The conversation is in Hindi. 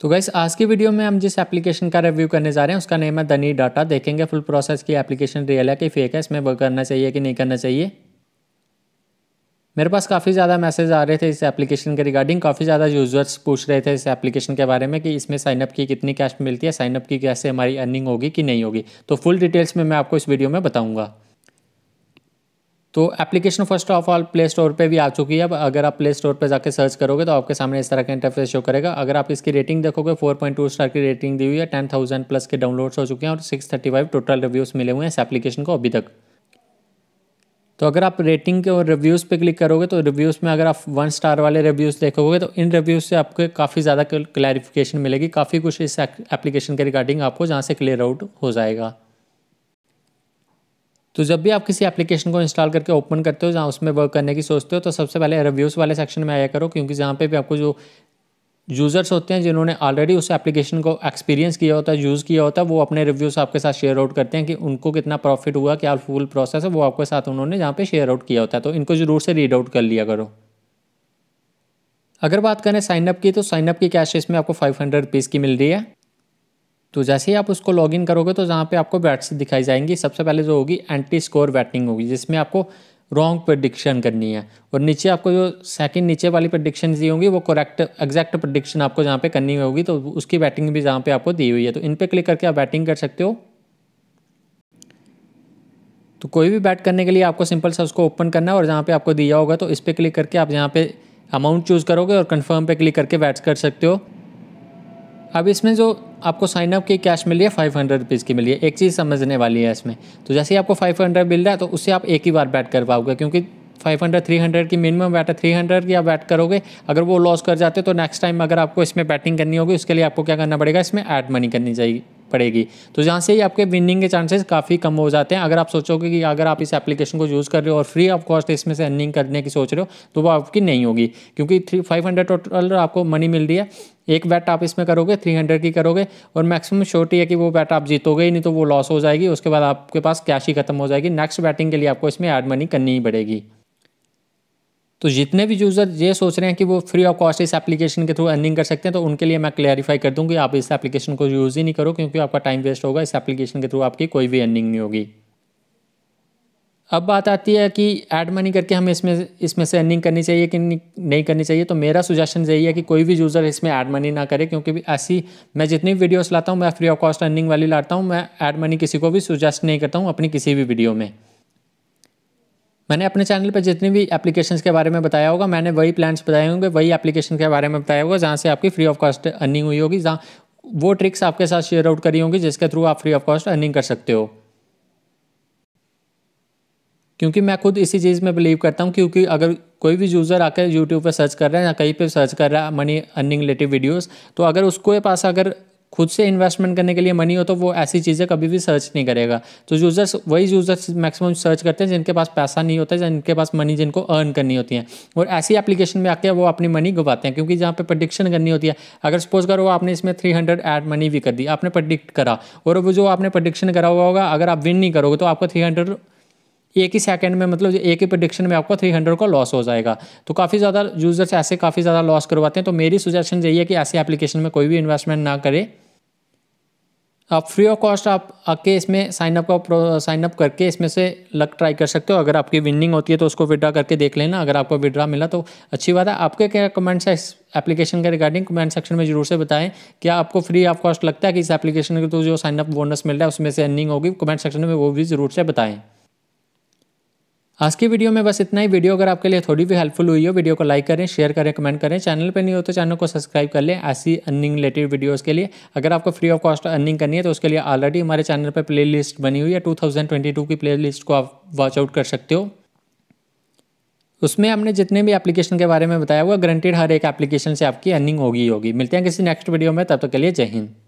तो गाइस आज की वीडियो में हम जिस एप्लीकेशन का रिव्यू करने जा रहे हैं उसका नेम है दनी डाटा देखेंगे फुल प्रोसेस की एप्लीकेशन रियल है कि फेक है इसमें वर्क करना चाहिए कि नहीं करना चाहिए मेरे पास काफ़ी ज़्यादा मैसेज आ रहे थे इस एप्लीकेशन के रिगार्डिंग काफ़ी ज़्यादा यूज़र्स पूछ रहे थे इस एप्लीकेशन के बारे में कि इसमें साइनअप की कितनी कैश मिलती है साइनअप की कैसे हमारी अर्निंग होगी कि नहीं होगी तो फुल डिटेल्स में मैं आपको इस वीडियो में बताऊँगा तो application first of all play store पर भी आ चुकी है अब अगर आप प्ले स्टोर पर जाकर सर्च करोगे तो आपके सामने इस तरह का इंटरफेस शो करेगा अगर आप इसकी रेटिंग देखोगे 4.2 स्टार की रेटिंग दी हुई है 10,000 प्लस के डाउनलोड्स हो चुके हैं और 635 टोटल रिव्यूज़ मिले हुए हैं इस एप्लीकेशन को अभी तक तो अगर आप रेटिंग के और रिव्यूज़ पे क्लिक करोगे तो रिव्यूज़ में अगर आप वन स्टार वाले रिव्यूज़ देखोगे तो इन रिव्यूज़ से आपको काफ़ी ज़्यादा क्लैरिफिकेशन मिलेगी काफ़ी कुछ इस एप्लीकेशन के रिगार्डिंग आपको जहाँ से क्लियर आउट हो जाएगा तो जब भी आप किसी एप्लीकेशन को इंस्टॉल करके ओपन करते हो जहाँ उसमें वर्क करने की सोचते हो तो सबसे पहले रिव्यूज़ वाले सेक्शन में आया करो क्योंकि जहाँ पे भी आपको जो यूज़र्स होते हैं जिन्होंने ऑलरेडी उस एप्लीकेशन को एक्सपीरियंस किया होता है यूज़ किया होता है वो अपने रिव्यूज़ आपके साथ शेयर आउट करते हैं कि उनको कितना प्रॉफिट हुआ क्या फुल प्रोसेस है वो आपके साथ उन्होंने जहाँ पे शेयर आउट किया होता है तो इनको ज़रूर से रीड आउट कर लिया करो अगर बात करें साइनअप की तो साइनअप की कैश इसमें आपको फाइव हंड्रेड रुपीज़ की मिल रही है तो जैसे ही आप उसको लॉगिन करोगे तो जहाँ पे आपको बैट्स दिखाई जाएंगी सबसे पहले जो होगी एंटी स्कोर बैटिंग होगी जिसमें आपको रॉन्ग प्रडिक्शन करनी है और नीचे आपको जो सेकंड नीचे वाली प्रडिक्शन दी होंगी वो करेक्ट एग्जैक्ट प्रडिक्शन आपको जहाँ पे करनी होगी तो उसकी बैटिंग भी जहाँ पे आपको दी हुई है तो इन पर क्लिक करके आप बैटिंग कर सकते हो तो कोई भी बैट करने के लिए आपको सिंपल सा उसको ओपन करना है और जहाँ पर आपको दिया होगा तो इस पर क्लिक करके आप जहाँ पे अमाउंट चूज़ करोगे और कन्फर्म पर क्लिक करके बैट्स कर सकते हो अब इसमें जो आपको साइनअप की कैश मिली है फाइव हंड्रेड रुपीज़ की मिली है एक चीज़ समझने वाली है इसमें तो जैसे ही आपको फाइव हंड्रेड मिल रहा है तो उससे आप एक ही बार बैट कर पाओगे क्योंकि फाइव हंड्रेड थ्री हंड्रेड की मिनिमम बैट है थ्री हंड्रेड की आप बैट करोगे अगर वो लॉस कर जाते तो नेक्स्ट टाइम अगर आपको इसमें बैटिंग करनी होगी उसके लिए आपको क्या करना पड़ेगा इसमें ऐड मनी करनी चाहिए पड़ेगी तो जहाँ से ही आपके विनिंग के चांसेस काफ़ी कम हो जाते हैं अगर आप सोचोगे कि अगर आप इस एप्लीकेशन को यूज़ कर रहे हो और फ्री ऑफ कॉस्ट इसमें से अर्निंग करने की सोच रहे हो तो वो आपकी नहीं होगी क्योंकि थ्री फाइव हंड्रेड टोटल आपको मनी मिल रही है एक बैट आप इसमें करोगे थ्री हंड्रेड की करोगे और मैक्सिमम श्योरिटी है कि वो बैट आप जीतोगे ही नहीं तो वो लॉस हो जाएगी उसके बाद आपके पास कैश ही खत्म हो जाएगी नेक्स्ट बैटिंग के लिए आपको इसमें ऐड मनी करनी ही पड़ेगी तो जितने भी यूज़र ये सोच रहे हैं कि वो फ्री ऑफ कॉस्ट इस एप्लीकेशन के थ्रू अर्निंग कर सकते हैं तो उनके लिए मैं क्लैरिफाई कर दूँ कि आप इस एप्लीकेशन को यूज़ ही नहीं करो क्योंकि आपका टाइम वेस्ट होगा इस एप्लीकेशन के थ्रू आपकी कोई भी अर्निंग नहीं होगी अब बात आती है कि ऐड मनी करके हमें इसमें इसमें से अर्निंग करनी चाहिए कि नहीं करनी चाहिए तो मेरा सुजेशन यही है कि कोई भी यूज़र इसमें ऐड मनी ना करे क्योंकि ऐसी मैं जितनी भी वीडियोस लाता हूँ मैं फ्री ऑफ कॉस्ट अर्निंग वाली लाता हूँ मैं ऐड मनी किसी को भी सुजेस्ट नहीं करता हूँ अपनी किसी भी वीडियो में मैंने अपने चैनल पर जितनी भी एप्लीकेशन के बारे में बताया होगा मैंने वही प्लान्स बताए होंगे वही एप्लीकेशन के बारे में बताया होगा जहाँ से आपकी फ्री ऑफ कॉस्ट अर्निंग हुई होगी जहाँ वो ट्रिक्स आपके साथ शेयर आउट करी होंगी जिसके थ्रू आप फ्री ऑफ कॉस्ट अर्निंग कर सकते हो क्योंकि मैं खुद इसी चीज़ में बिलीव करता हूँ क्योंकि अगर कोई भी यूज़र आकर यूट्यूब पर सर्च कर रहा है या कहीं पर सर्च कर रहा है मनी अर्निंग रिलेटिव वीडियोज़ तो अगर उसके पास अगर खुद से इन्वेस्टमेंट करने के लिए मनी हो तो वो ऐसी चीज़ें कभी भी सर्च नहीं करेगा तो यूज़र्स वही यूज़र्स मैक्सिमम सर्च करते हैं जिनके पास पैसा नहीं होता है जिनके पास मनी जिनको अर्न करनी होती है और ऐसी एप्लीकेशन में आके वो अपनी मनी गवाते हैं क्योंकि जहाँ पे प्रडिक्शन करनी होती है अगर सपोज करो आपने इसमें थ्री हंड्रेड एड मनी भी कर दी आपने प्रडिक्ट करा और वो जो आपने प्रडिक्शन करा हुआ होगा अगर आप विन नहीं करोगे तो आपको थ्री हंड्रेड एक ही सेकंड में मतलब एक ही प्रोडिक्शन में आपको 300 का लॉस हो जाएगा तो काफ़ी ज़्यादा यूज़र्स ऐसे काफ़ी ज़्यादा लॉस करवाते हैं तो मेरी सुजेशन यही है कि ऐसे एप्लीकेशन में कोई भी इन्वेस्टमेंट ना करें आप फ्री ऑफ कॉस्ट आप आके इसमें साइनअप का साइनअप करके इसमें से लक ट्राई कर सकते हो अगर आपकी विनिंग होती है तो उसको विड्रा करके देख लेना अगर आपको विड्रा मिला तो अच्छी बात है आपके क्या कमेंट्स है इस एप्लीकेशन के रिगार्डिंग कमेंट सेक्शन में जरूर से बताएं क्या आपको फ्री ऑफ कॉस्ट लगता है कि इस एप्लीकेशन के तो जो साइनअप बोनस मिल रहा है उसमें से अर्निंग होगी कमेंट सेक्शन में वो भी ज़रूर से बताएँ आज की वीडियो में बस इतना ही वीडियो अगर आपके लिए थोड़ी भी हेल्पफुल हुई हो वीडियो को लाइक करें शेयर करें कमेंट करें चैनल पर नहीं हो तो चैनल को सब्सक्राइब कर लें ऐसी अर्निंग रिलेटेड वीडियोस के लिए अगर आपको फ्री ऑफ कॉस्ट अर्निंग करनी है तो उसके लिए ऑलरेडी हमारे चैनल पर प्ले बनी हुई है टू की प्ले को आप वॉचआउट कर सकते हो उसमें हमने जितने भी एप्लीकेशन के बारे में बताया हुआ ग्रंटेड हर एक एप्लीकेशन से आपकी अर्निंग होगी होगी मिलते हैं किसी नेक्स्ट वीडियो में तब तक के लिए जय हिंद